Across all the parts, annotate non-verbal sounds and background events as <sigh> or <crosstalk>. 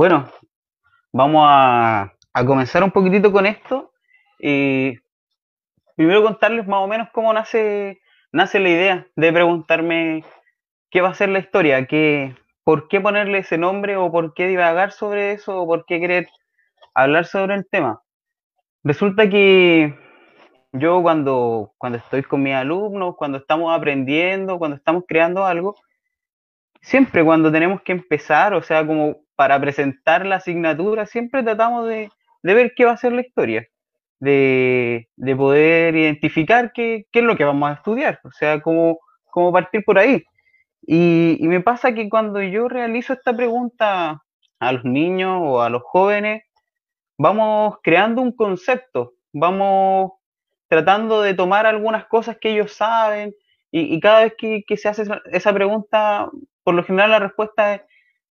Bueno, vamos a, comenzar un poquitito con esto. y primero contarles más o menos cómo nace, nace la idea de preguntarme qué va a ser la historia, qué, por qué ponerle ese nombre o por qué divagar sobre eso o por qué querer hablar sobre el tema. Resulta que yo cuando, cuando estoy con mis alumnos, cuando estamos aprendiendo, cuando estamos creando algo, siempre cuando tenemos que empezar, o sea, como para presentar la asignatura siempre tratamos de, ver qué va a ser la historia, de, poder identificar qué, es lo que vamos a estudiar, o sea, cómo, partir por ahí. Y, me pasa que cuando yo realizo esta pregunta a los niños o a los jóvenes, vamos creando un concepto, vamos tratando de tomar algunas cosas que ellos saben y, cada vez que, que se hace esa pregunta, por lo general la respuesta es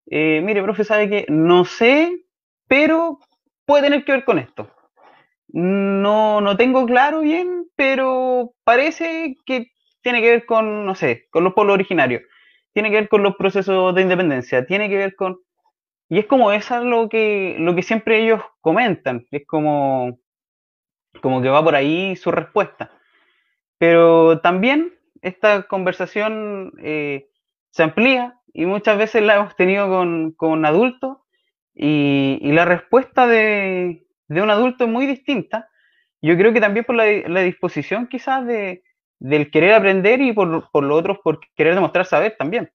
eh, mire, profe, sabe que no sé, pero puede tener que ver con esto. No, no tengo claro bien, pero parece que tiene que ver con, no sé, con los pueblos originarios, tiene que ver con los procesos de independencia, tiene que ver con... Y es como eso es lo que, lo que siempre ellos comentan, es como, como que va por ahí su respuesta. Pero también esta conversación eh, se amplía y muchas veces la hemos tenido con, con adultos y, y, la respuesta de, de, un adulto es muy distinta. Yo creo que también por la, disposición quizás de, del querer aprender y por, por lo otro por querer demostrar saber también.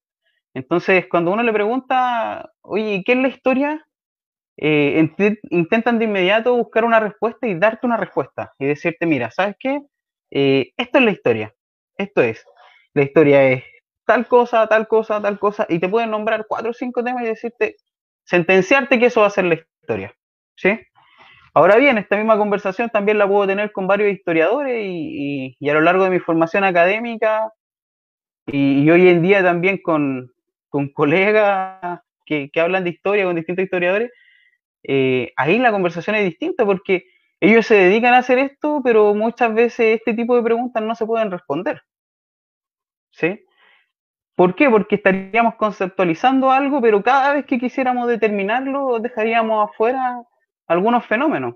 Entonces, cuando uno le pregunta, oye, ¿qué es la historia? Eh, intentan de inmediato buscar una respuesta y darte una respuesta y decirte, mira, ¿sabes qué? Eh, esto es la historia, esto es. La historia es tal cosa, tal cosa, tal cosa, y te pueden nombrar cuatro o cinco temas y decirte, sentenciarte que eso va a ser la historia. ¿sí? Ahora bien, esta misma conversación también la puedo tener con varios historiadores y, a lo largo de mi formación académica y, hoy en día también con, colegas que, hablan de historia, con distintos historiadores, eh, ahí la conversación es distinta porque ellos se dedican a hacer esto, pero muchas veces este tipo de preguntas no se pueden responder. ¿Sí? ¿Por qué? Porque estaríamos conceptualizando algo, pero cada vez que quisiéramos determinarlo, dejaríamos afuera algunos fenómenos,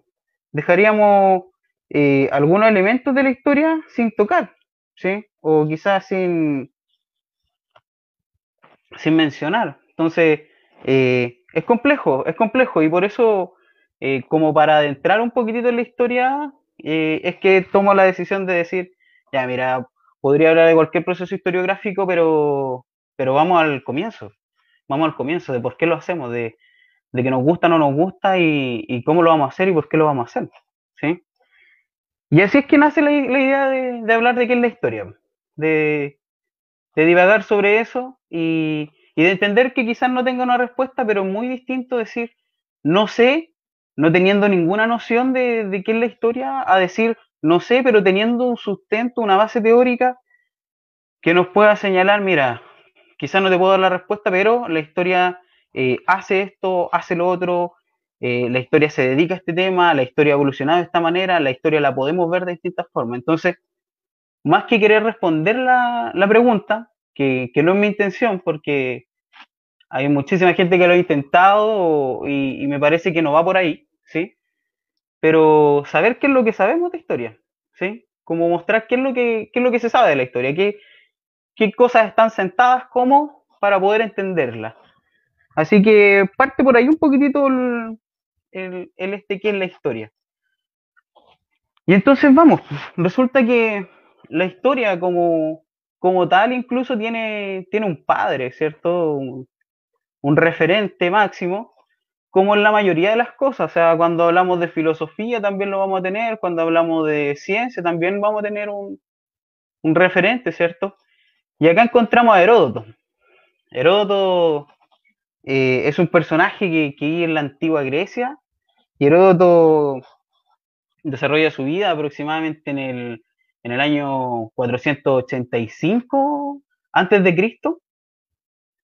dejaríamos eh, algunos elementos de la historia sin tocar, ¿sí? O quizás sin, sin mencionar. Entonces, eh, es complejo, es complejo, y por eso, eh, como para adentrar un poquitito en la historia, es que tomo la decisión de decir, ya mira, podría hablar de cualquier proceso historiográfico, pero, pero vamos al comienzo, vamos al comienzo de por qué lo hacemos, de, de que nos gusta o no nos gusta y, cómo lo vamos a hacer y por qué lo vamos a hacer. ¿sí? Y así es que nace la, idea de, hablar de qué es la historia, de, de divagar sobre eso y, de entender que quizás no tenga una respuesta, pero muy distinto decir, no sé, no teniendo ninguna noción de, de qué es la historia, a decir, no sé, pero teniendo un sustento, una base teórica que nos pueda señalar, mira, quizás no te puedo dar la respuesta, pero la historia eh, hace esto, hace lo otro, eh, la historia se dedica a este tema, la historia ha evolucionado de esta manera, la historia la podemos ver de distintas formas. Entonces, más que querer responder la, pregunta, que, que, no es mi intención, porque hay muchísima gente que lo ha intentado y me parece que no va por ahí, ¿sí? pero saber qué es lo que sabemos de historia, ¿sí? Como mostrar qué es lo que, es lo que se sabe de la historia, qué, qué cosas están sentadas como para poder entenderla. Así que parte por ahí un poquitito el, este que es la historia. Y entonces vamos, resulta que la historia como, tal incluso tiene, tiene un padre, ¿cierto? Un, un referente máximo como en la mayoría de las cosas. O sea, cuando hablamos de filosofía también lo vamos a tener, cuando hablamos de ciencia también vamos a tener un, referente, ¿cierto? Y acá encontramos a Heródoto. Heródoto eh, es un personaje que, vive en la antigua Grecia y Heródoto desarrolla su vida aproximadamente en el, en el año 485 antes de Cristo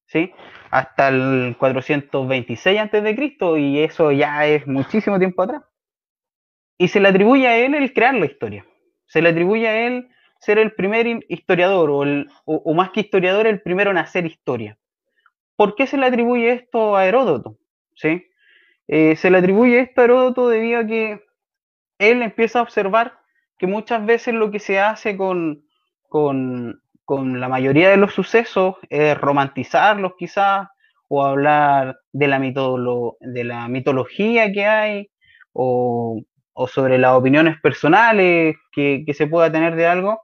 ¿sí? hasta el 426 a.C. y eso ya es muchísimo tiempo atrás. Y se le atribuye a él el crear la historia. Se le atribuye a él ser el primer historiador o, más que historiador, el primero en hacer historia. ¿Por qué se le atribuye esto a Heródoto? ¿Sí? Eh, se le atribuye esto a Heródoto debido a que él empieza a observar que muchas veces lo que se hace con, con con la mayoría de los sucesos, es romantizarlos quizás, o hablar de la, de la mitología que hay, o, sobre las opiniones personales que, se pueda tener de algo.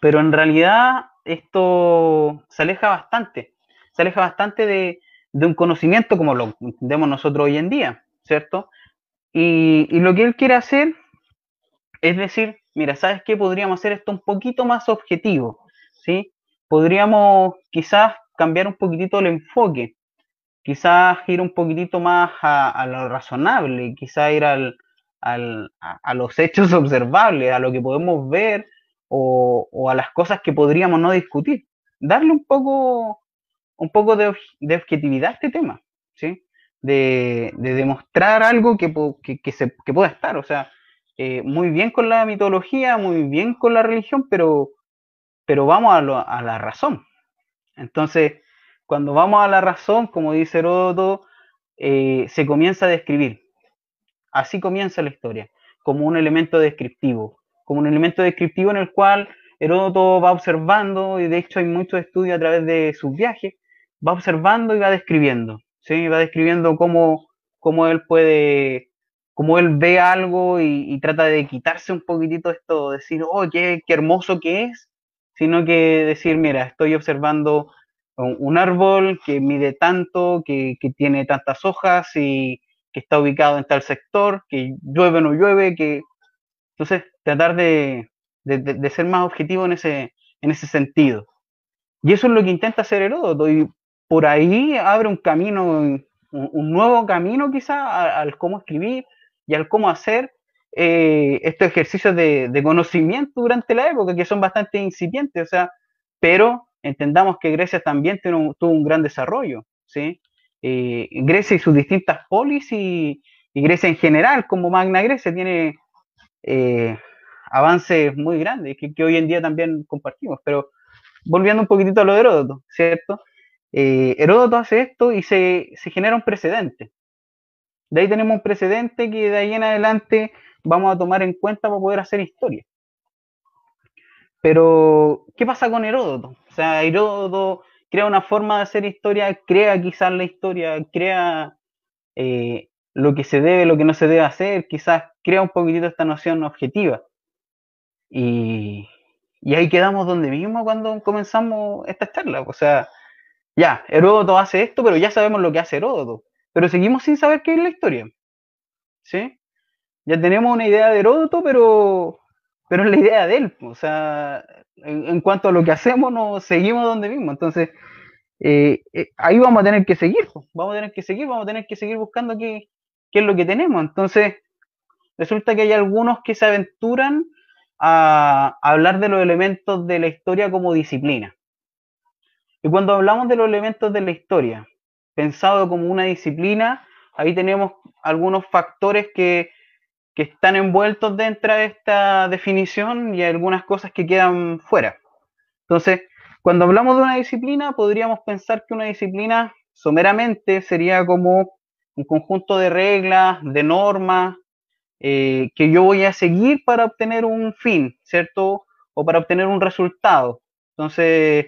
Pero en realidad esto se aleja bastante, se aleja bastante de, un conocimiento como lo entendemos nosotros hoy en día, ¿cierto? y lo que él quiere hacer es decir, mira, ¿sabes qué? Podríamos hacer esto un poquito más objetivo, ¿sí? Podríamos quizás cambiar un poquitito el enfoque, quizás ir un poquitito más a, lo razonable, quizás ir a, los hechos <laughs> observables, a lo que podemos ver o, a las cosas que podríamos no discutir. Darle un poco, un poco de, objetividad a este tema, ¿sí? De, demostrar algo que, se, que pueda estar, o sea, eh, muy bien con la mitología, muy bien con la religión, pero, pero vamos a, la razón. Entonces, cuando vamos a la razón, como dice Heródoto, eh, se comienza a describir. Así comienza la historia, como un elemento descriptivo, como un elemento descriptivo en el cual Heródoto va observando, y de hecho hay mucho estudio a través de sus viajes, va observando y va describiendo, ¿sí? va describiendo cómo, cómo él puede como él ve algo y, trata de quitarse un poquitito esto, decir, oh, qué, hermoso que es, sino que decir, mira, estoy observando un, árbol que mide tanto, que, tiene tantas hojas y que está ubicado en tal sector, que llueve o no llueve, que... Entonces, tratar de, ser más objetivo en ese, en ese sentido. Y eso es lo que intenta hacer Heródoto, y por ahí abre un camino, un, nuevo camino quizá al cómo escribir, y al cómo hacer eh, estos ejercicios de, conocimiento durante la época, que son bastante incipientes, o sea, pero entendamos que Grecia también tuvo un, gran desarrollo, ¿sí? Eh, Grecia y sus distintas polis y, Grecia en general, como Magna Grecia, tiene eh, avances muy grandes que, hoy en día también compartimos. Pero volviendo un poquitito a lo de Heródoto, ¿cierto? Heródoto hace esto y se, se genera un precedente, de ahí tenemos un precedente que de ahí en adelante vamos a tomar en cuenta para poder hacer historia. Pero, ¿qué pasa con Heródoto? O sea, Heródoto crea una forma de hacer historia, crea quizás la historia, crea eh, lo que se debe, lo que no se debe hacer, quizás crea un poquitito esta noción objetiva. Y, y ahí quedamos donde mismo cuando comenzamos esta charla. O sea, ya, Heródoto hace esto, pero ya sabemos lo que hace Heródoto pero seguimos sin saber qué es la historia. ¿Sí? Ya tenemos una idea de Heródoto, pero, pero es la idea de él. O sea, en, cuanto a lo que hacemos, nos seguimos donde mismo. Entonces, eh, eh, ahí vamos a tener que seguir, vamos a tener que seguir, vamos a tener que seguir buscando qué, qué es lo que tenemos. Entonces, resulta que hay algunos que se aventuran a hablar de los elementos de la historia como disciplina. Y cuando hablamos de los elementos de la historia, pensado como una disciplina, ahí tenemos algunos factores que, están envueltos dentro de esta definición y algunas cosas que quedan fuera. Entonces, cuando hablamos de una disciplina, podríamos pensar que una disciplina someramente sería como un conjunto de reglas, de normas, eh, que yo voy a seguir para obtener un fin, ¿cierto? O para obtener un resultado. Entonces,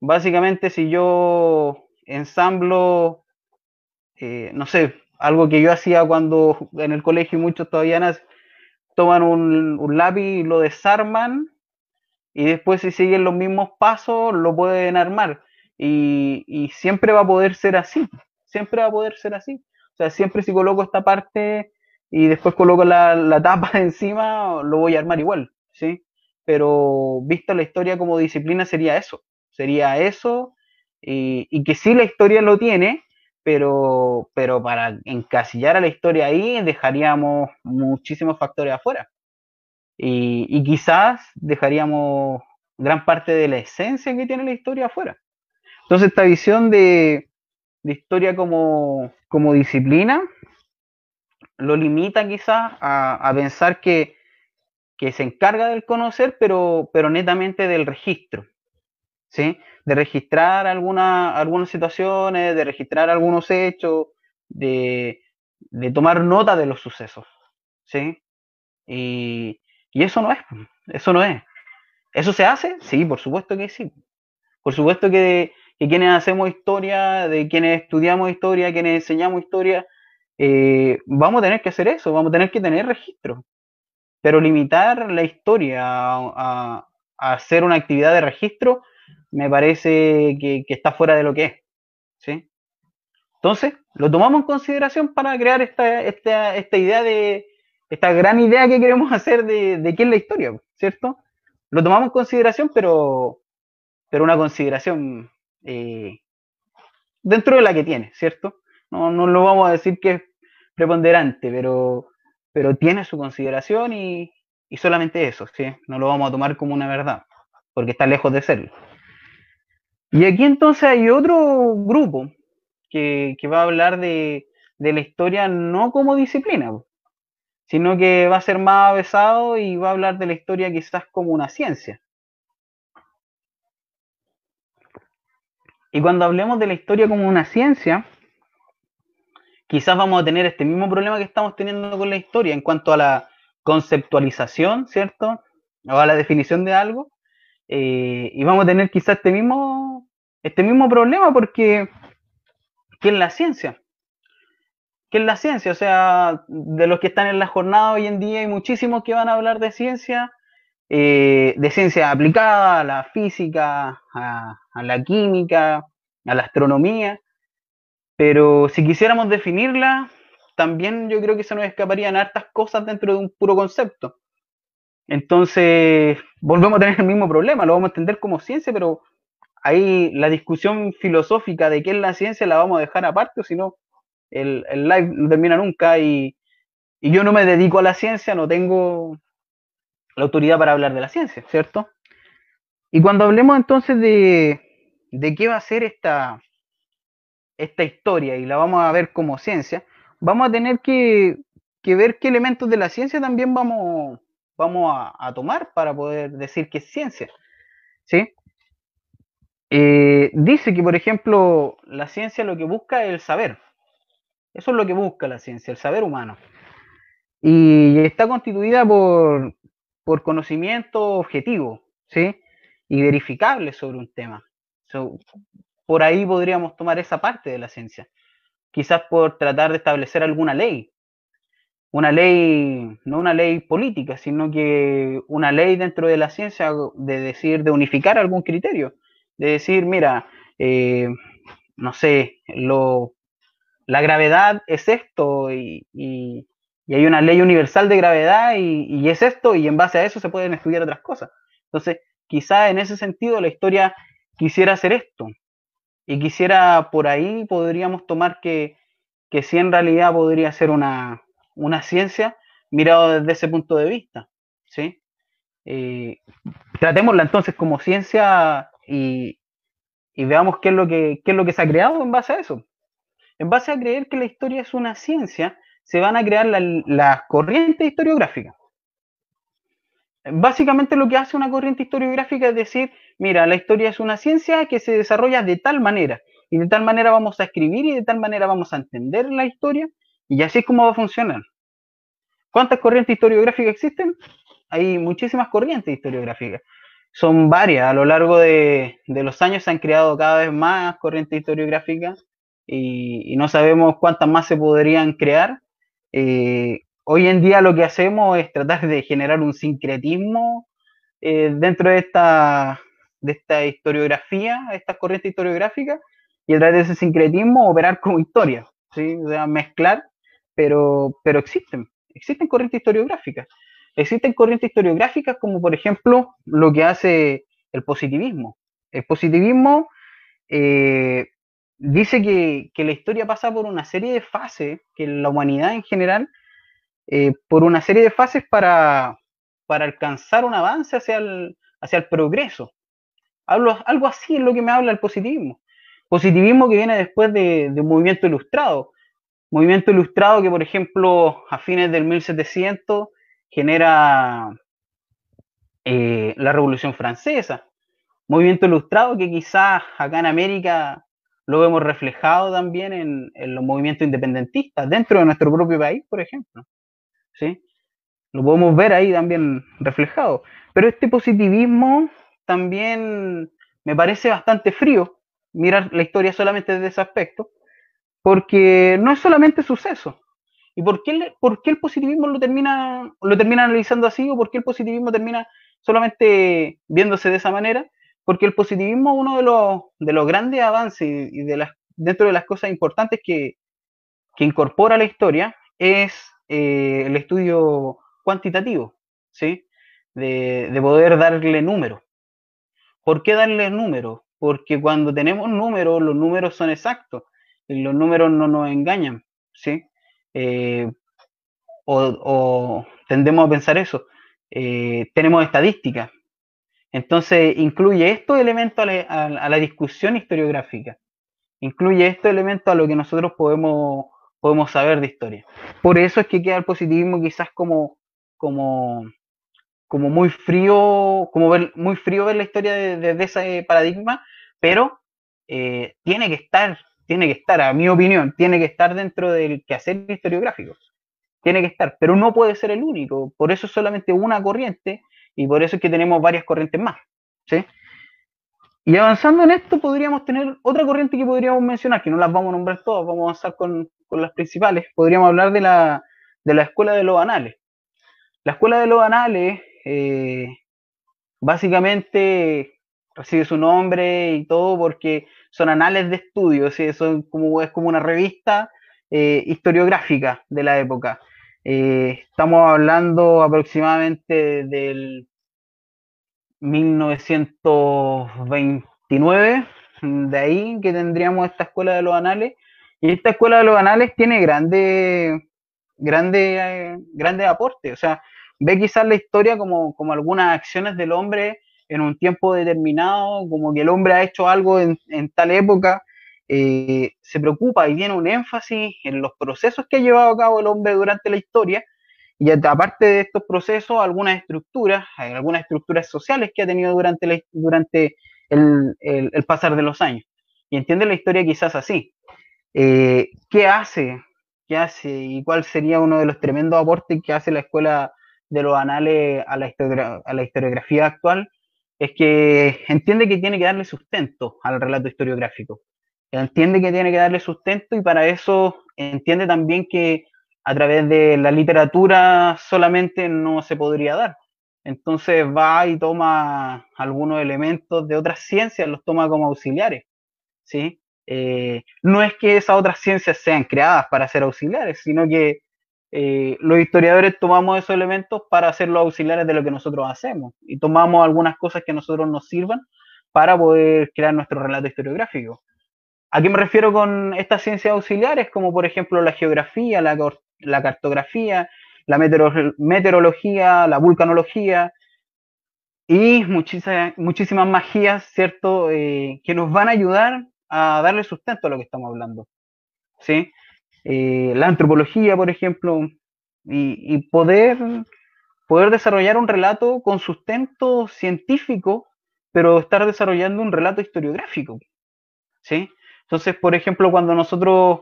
básicamente si yo ensamblo, eh, no sé, algo que yo hacía cuando en el colegio muchos todavía toman un, lápiz y lo desarman y después si siguen los mismos pasos lo pueden armar y, siempre va a poder ser así, siempre va a poder ser así. O sea, siempre si coloco esta parte y después coloco la, tapa <laughs> encima, lo voy a armar igual, ¿sí? Pero visto la historia como disciplina sería eso, sería eso eh, y, que sí la historia lo tiene, pero, para encasillar a la historia ahí dejaríamos muchísimos factores afuera. Y, quizás dejaríamos gran parte de la esencia que tiene la historia afuera. Entonces esta visión de, historia como, disciplina lo limita quizás a, pensar que, se encarga del conocer, pero netamente del registro. De registrar alguna, algunas situaciones, de registrar algunos hechos, de, tomar nota de los sucesos, ¿sí? Y, eso no es, eso no es. ¿Eso se hace? Sí, por supuesto que sí. Por supuesto que, que quienes hacemos historia, de quienes estudiamos historia, quienes enseñamos historia, eh, vamos a tener que hacer eso, vamos a tener que tener registro. Pero limitar la historia a hacer una actividad de registro me parece que, está fuera de lo que es. ¿sí? Entonces, lo tomamos en consideración para crear esta, esta, idea de, esta gran idea que queremos hacer de, de, qué es la historia, ¿cierto? Lo tomamos en consideración, pero, pero una consideración eh, dentro de la que tiene, ¿cierto? No, no lo vamos a decir que es preponderante, pero, pero tiene su consideración y, y solamente eso, ¿sí? No lo vamos a tomar como una verdad, porque está lejos de serlo. Y aquí entonces hay otro grupo que, va a hablar de, de, la historia no como disciplina, sino que va a ser más avesado y va a hablar de la historia quizás como una ciencia. Y cuando hablemos de la historia como una ciencia, quizás vamos a tener este mismo problema que estamos teniendo con la historia en cuanto a la conceptualización, ¿cierto? O a la definición de algo, eh, y vamos a tener quizás este mismo, este mismo problema porque, ¿qué es la ciencia? ¿Qué es la ciencia? O sea, de los que están en la jornada hoy en día hay muchísimos que van a hablar de ciencia, eh, de ciencia aplicada a la física, a la química, a la astronomía, pero si quisiéramos definirla, también yo creo que se nos escaparían hartas cosas dentro de un puro concepto. Entonces, volvemos a tener el mismo problema, lo vamos a entender como ciencia, pero ahí la discusión filosófica de qué es la ciencia la vamos a dejar aparte, o si no, el, live no termina nunca y, yo no me dedico a la ciencia, no tengo la autoridad para hablar de la ciencia, ¿cierto? Y cuando hablemos entonces de, qué va a ser esta, esta historia y la vamos a ver como ciencia, vamos a tener que, que ver qué elementos de la ciencia también vamos vamos a, tomar para poder decir que es ciencia. ¿sí? Eh, dice que, por ejemplo, la ciencia lo que busca es el saber. Eso es lo que busca la ciencia, el saber humano. Y está constituida por, conocimiento objetivo ¿sí? y verificable sobre un tema. por ahí podríamos tomar esa parte de la ciencia. Quizás por tratar de establecer alguna ley una ley, no una ley política, sino que una ley dentro de la ciencia de decir, de unificar algún criterio, de decir, mira, eh, no sé, lo, la gravedad es esto y, hay una ley universal de gravedad y, y es esto y en base a eso se pueden estudiar otras cosas. Entonces, quizá en ese sentido la historia quisiera hacer esto y quisiera por ahí podríamos tomar que, que si en realidad podría ser una, una ciencia mirado desde ese punto de vista. ¿sí? Eh, tratémosla entonces como ciencia y, y veamos qué es, lo que, es lo que se ha creado en base a eso. En base a creer que la historia es una ciencia, se van a crear las corrientes historiográficas. Básicamente lo que hace una corriente historiográfica es decir, mira, la historia es una ciencia que se desarrolla de tal manera, y de tal manera vamos a escribir y de tal manera vamos a entender la historia, y así es como va a funcionar. ¿Cuántas corrientes historiográficas existen? Hay muchísimas corrientes historiográficas. Son varias. A lo largo de, los años se han creado cada vez más corrientes historiográficas y, no sabemos cuántas más se podrían crear. Eh, hoy en día lo que hacemos es tratar de generar un sincretismo eh, dentro de esta, de esta historiografía, estas corrientes historiográficas, y a través de ese sincretismo operar como historia, ¿sí? o sea, mezclar pero, existen, existen corrientes historiográficas. Existen corrientes historiográficas como por ejemplo lo que hace el positivismo. El positivismo eh, dice que, la historia pasa por una serie de fases, que la humanidad en general, eh, por una serie de fases para, alcanzar un avance hacia el, hacia el progreso. Hablo, algo así es lo que me habla el positivismo. Positivismo que viene después de, de un movimiento ilustrado, Movimiento ilustrado que, por ejemplo, a fines del 1700 genera eh, la Revolución Francesa. Movimiento ilustrado que quizás acá en América lo vemos reflejado también en, los movimientos independentistas dentro de nuestro propio país, por ejemplo. ¿Sí? Lo podemos ver ahí también reflejado. Pero este positivismo también me parece bastante frío mirar la historia solamente desde ese aspecto, porque no es solamente suceso. ¿Y por qué, el, el positivismo lo termina, analizando así o por qué el positivismo termina solamente viéndose de esa manera? Porque el positivismo uno de los, grandes avances y dentro de las cosas importantes que, incorpora la historia es eh, el estudio cuantitativo, ¿sí? De, poder darle números. ¿Por qué darle números? Porque cuando tenemos números, los números son exactos los números no nos engañan, ¿sí? Eh, o, tendemos a pensar eso. Eh, tenemos estadísticas. Entonces, incluye estos elementos a la, discusión historiográfica. Incluye estos elementos a lo que nosotros podemos, podemos saber de historia. Por eso es que queda el positivismo quizás como, como, como muy frío, como ver, muy frío ver la historia desde ese paradigma, pero eh, tiene que estar tiene que estar, a mi opinión, tiene que estar dentro del quehacer historiográfico. Tiene que estar, pero no puede ser el único. Por eso es solamente una corriente y por eso es que tenemos varias corrientes más. ¿sí? Y avanzando en esto, podríamos tener otra corriente que podríamos mencionar, que no las vamos a nombrar todas, vamos a avanzar con, las principales. Podríamos hablar de la, escuela de los anales. La escuela de los anales eh, básicamente recibe su nombre y todo porque son anales de estudio, como, es como una revista eh, historiográfica de la época. Eh, estamos hablando aproximadamente del 1929, de ahí que tendríamos esta escuela de los anales. Y esta escuela de los anales tiene grandes grande, eh, aportes. O sea, ve quizás la historia como, como algunas acciones del hombre en un tiempo determinado, como que el hombre ha hecho algo en, tal época, eh, se preocupa y tiene un énfasis en los procesos que ha llevado a cabo el hombre durante la historia y aparte de estos procesos, algunas estructuras, algunas estructuras sociales que ha tenido durante, durante el, el, pasar de los años. Y entiende la historia quizás así. Eh, ¿Qué hace? ¿Qué hace? ¿Y cuál sería uno de los tremendos aportes que hace la escuela de los anales a la, a la historiografía actual? es que entiende que tiene que darle sustento al relato historiográfico. Entiende que tiene que darle sustento y para eso entiende también que a través de la literatura solamente no se podría dar. Entonces va y toma algunos elementos de otras ciencias, los toma como auxiliares. ¿sí? Eh, no es que esas otras ciencias sean creadas para ser auxiliares, sino que eh, los historiadores tomamos esos elementos para hacerlos auxiliares de lo que nosotros hacemos y tomamos algunas cosas que a nosotros nos sirvan para poder crear nuestro relato historiográfico. ¿A qué me refiero con estas ciencias auxiliares? Como por ejemplo la geografía, la, cartografía, la meteorología, la vulcanología y muchísimas, muchísimas magías, ¿cierto? Eh, que nos van a ayudar a darle sustento a lo que estamos hablando. ¿Sí? Eh, la antropología, por ejemplo, y, poder, poder desarrollar un relato con sustento científico, pero estar desarrollando un relato historiográfico. ¿sí? Entonces, por ejemplo, cuando nosotros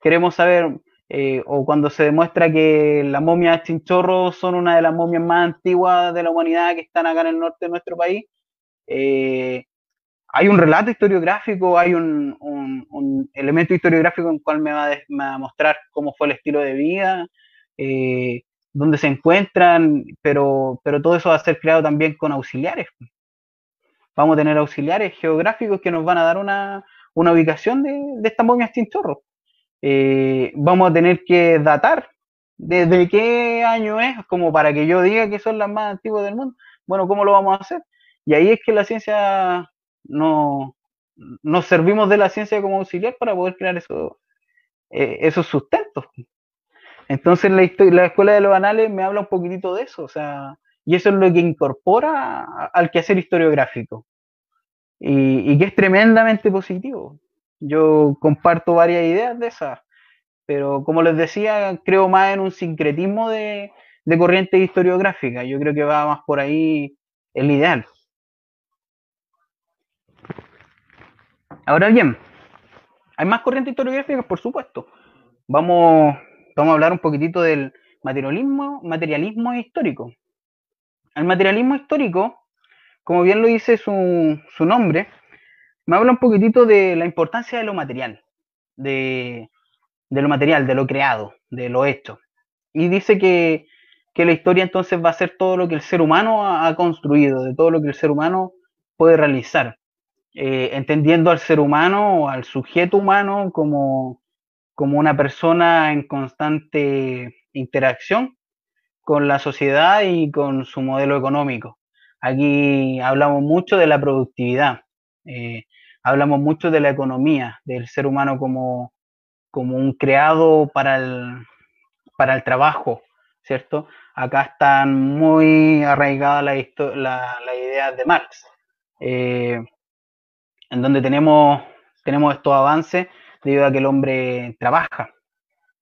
queremos saber, eh, o cuando se demuestra que las momias chinchorros son una de las momias más antiguas de la humanidad que están acá en el norte de nuestro país, eh, hay un relato historiográfico, hay un, elemento historiográfico en el cual me va, a mostrar cómo fue el estilo de vida, eh, dónde se encuentran, pero, pero todo eso va a ser creado también con auxiliares. Vamos a tener auxiliares geográficos que nos van a dar una, ubicación de, de esta momia eh, vamos a tener que datar desde qué año es, como para que yo diga que son las más antiguas del mundo. Bueno, ¿cómo lo vamos a hacer? Y ahí es que la ciencia no, nos servimos de la ciencia como auxiliar para poder crear eh, esos sustentos. Entonces la, la, escuela de los anales me habla un poquitito de eso, o sea, y eso es lo que incorpora al quehacer historiográfico, y, y que es tremendamente positivo. Yo comparto varias ideas de esas, pero como les decía, creo más en un sincretismo de, de corriente historiográfica, yo creo que va más por ahí el ideal. Ahora bien, hay más corrientes historiográficas, por supuesto. Vamos, a hablar un poquitito del materialismo, materialismo histórico. El materialismo histórico, como bien lo dice su, nombre, me habla un poquitito de la importancia de lo material, de, lo material, de lo creado, de lo hecho. Y dice que, la historia entonces va a ser todo lo que el ser humano ha construido, de todo lo que el ser humano puede realizar. Eh, entendiendo al ser humano o al sujeto humano como, como una persona en constante interacción con la sociedad y con su modelo económico. Aquí hablamos mucho de la productividad, eh, hablamos mucho de la economía, del ser humano como, como un creado para el, para el trabajo, ¿cierto? Acá están muy arraigadas las la, la ideas de Marx. Eh, en donde tenemos, tenemos estos avances debido a que el hombre trabaja.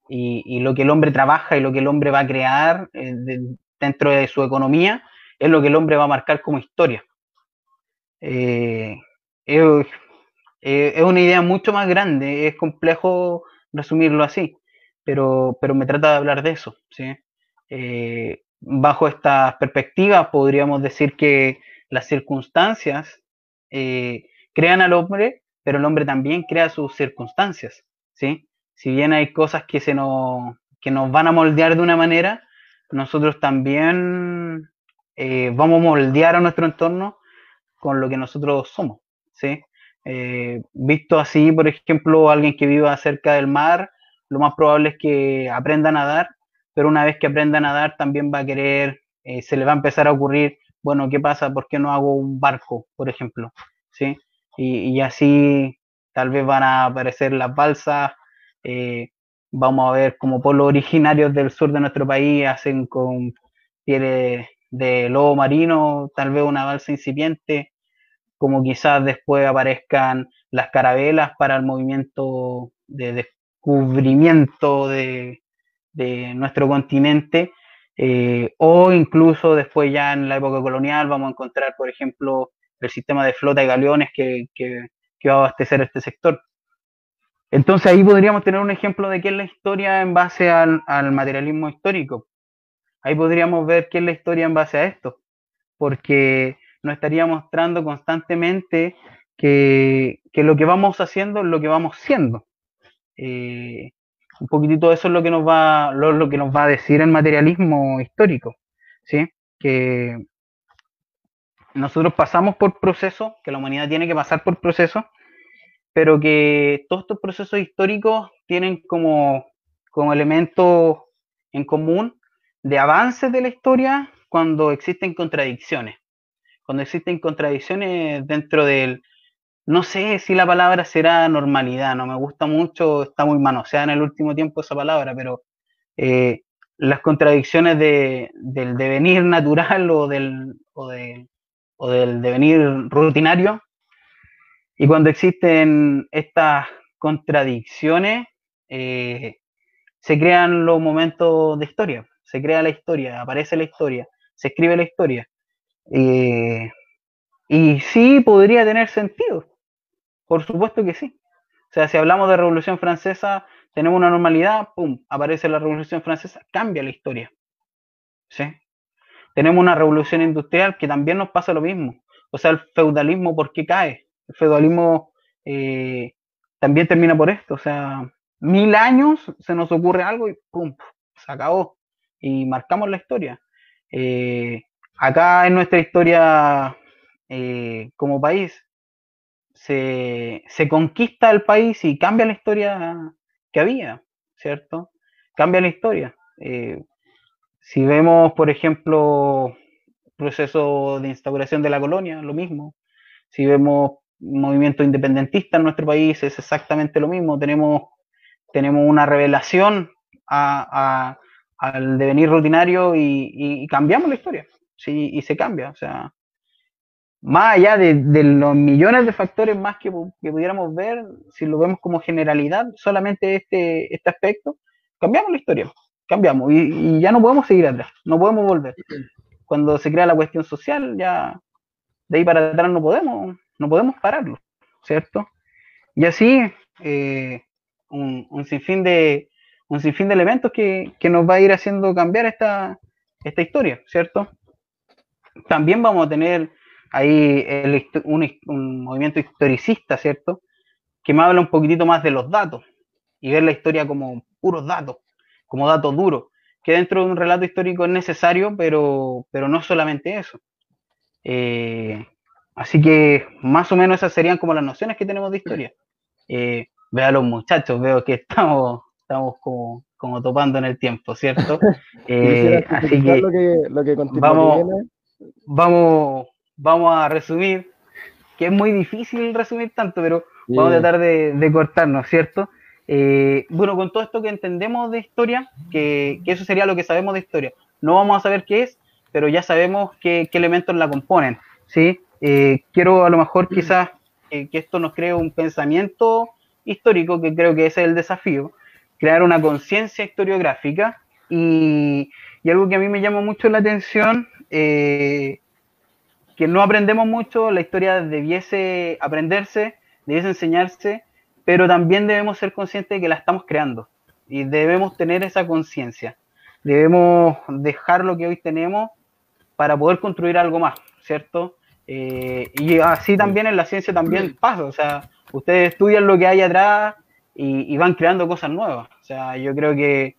Y, lo que el hombre trabaja y lo que el hombre va a crear eh, dentro de su economía es lo que el hombre va a marcar como historia. Eh, eh, es, una idea mucho más grande, es complejo resumirlo así, pero, pero me trata de hablar de eso. bajo estas perspectivas podríamos decir que las circunstancias crean al hombre, pero el hombre también crea sus circunstancias, ¿sí? Si bien hay cosas que, se nos, que nos van a moldear de una manera, nosotros también eh, vamos a moldear a nuestro entorno con lo que nosotros somos, ¿sí? Eh, visto así, por ejemplo, alguien que viva cerca del mar, lo más probable es que aprenda a nadar, pero una vez que aprenda a nadar también va a querer, eh, se le va a empezar a ocurrir, bueno, ¿qué pasa? ¿Por qué no hago un barco, por ejemplo? ¿Sí? y, así tal vez van a aparecer las balsas, eh, vamos a ver como pueblos originarios del sur de nuestro país hacen con pieles de lobo marino, tal vez una balsa incipiente, como quizás después aparezcan las carabelas para el movimiento de descubrimiento de, nuestro continente, eh, o incluso después ya en la época colonial vamos a encontrar, por ejemplo, el sistema de flota de galeones que, va a abastecer este sector. Entonces ahí podríamos tener un ejemplo de qué es la historia en base al, materialismo histórico. Ahí podríamos ver qué es la historia en base a esto, porque nos estaría mostrando constantemente que, lo que vamos haciendo es lo que vamos siendo. Eh, un poquitito eso es lo que nos va, lo que nos va a decir el materialismo histórico, ¿sí? que nosotros pasamos por procesos, que la humanidad tiene que pasar por procesos, pero que todos estos procesos históricos tienen como, como elemento en común de avances de la historia cuando existen contradicciones. Cuando existen contradicciones dentro del, no sé si la palabra será normalidad, no me gusta mucho, está muy manoseada en el último tiempo esa palabra, pero eh, las contradicciones del devenir natural o del, o o del devenir rutinario. Y cuando existen estas contradicciones, eh, se crean los momentos de historia, se crea la historia, aparece la historia, se escribe la historia. Eh, y sí podría tener sentido, por supuesto que sí. O sea, si hablamos de Revolución Francesa, tenemos una normalidad, pum, aparece la Revolución Francesa, cambia la historia. ¿Sí? Tenemos una revolución industrial que también nos pasa lo mismo. O sea, el feudalismo, ¿por qué cae? El feudalismo eh, también termina por esto. O sea, mil años se nos ocurre algo y ¡pum! Se acabó. Y marcamos la historia. Eh, acá en nuestra historia eh, como país, se, conquista el país y cambia la historia que había, ¿cierto? Cambia la historia. Si vemos, por ejemplo, proceso de instauración de la colonia, lo mismo. Si vemos movimiento independentista en nuestro país, es exactamente lo mismo. Tenemos, tenemos una revelación al devenir rutinario y, cambiamos la historia. y se cambia. O sea, más allá de, los millones de factores más que, que, pudiéramos ver, si lo vemos como generalidad, solamente este, este aspecto, cambiamos la historia cambiamos y, ya no podemos seguir atrás, no podemos volver. Cuando se crea la cuestión social, ya de ahí para atrás no podemos, no podemos pararlo, ¿cierto? Y así, eh, un, un, sinfín de, un sinfín de elementos que, que, nos va a ir haciendo cambiar esta, esta historia, ¿cierto? También vamos a tener ahí un, un movimiento historicista, ¿cierto? Que me habla un poquitito más de los datos y ver la historia como puros datos como dato duro, que dentro de un relato histórico es necesario, pero, pero no solamente eso. Eh, así que más o menos esas serían como las nociones que tenemos de historia. Eh, los muchachos, veo que estamos, estamos como, topando en el tiempo, ¿cierto? <laughs> Eh, así que, lo que, vamos, vamos, a resumir, que es muy difícil resumir tanto, pero vamos a tratar de, de cortarnos, ¿cierto? Eh, bueno, con todo esto que entendemos de historia, que, eso sería lo que sabemos de historia. No vamos a saber qué es, pero ya sabemos qué, elementos la componen. ¿sí? Eh, quiero a lo mejor quizás que esto nos cree un pensamiento histórico, que creo que ese es el desafío, crear una conciencia historiográfica. Y, y, algo que a mí me llama mucho la atención, eh, que no aprendemos mucho, la historia debiese aprenderse, debiese enseñarse pero también debemos ser conscientes de que la estamos creando y debemos tener esa conciencia. Debemos dejar lo que hoy tenemos para poder construir algo más, ¿cierto? Eh, y así también en la ciencia también pasa, o sea, ustedes estudian lo que hay atrás y, van creando cosas nuevas. O sea, yo creo que,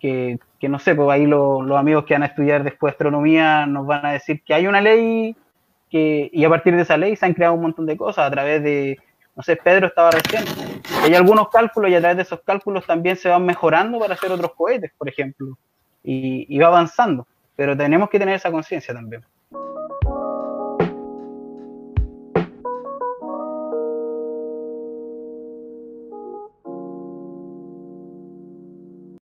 que, no sé, pues ahí los amigos que van a estudiar después astronomía nos van a decir que hay una ley que, y a partir de esa ley se han creado un montón de cosas a través de no Pedro estaba recién. Hay algunos cálculos y a través de esos cálculos también se van mejorando para hacer otros cohetes, por ejemplo, y, y va avanzando, pero tenemos que tener esa conciencia también.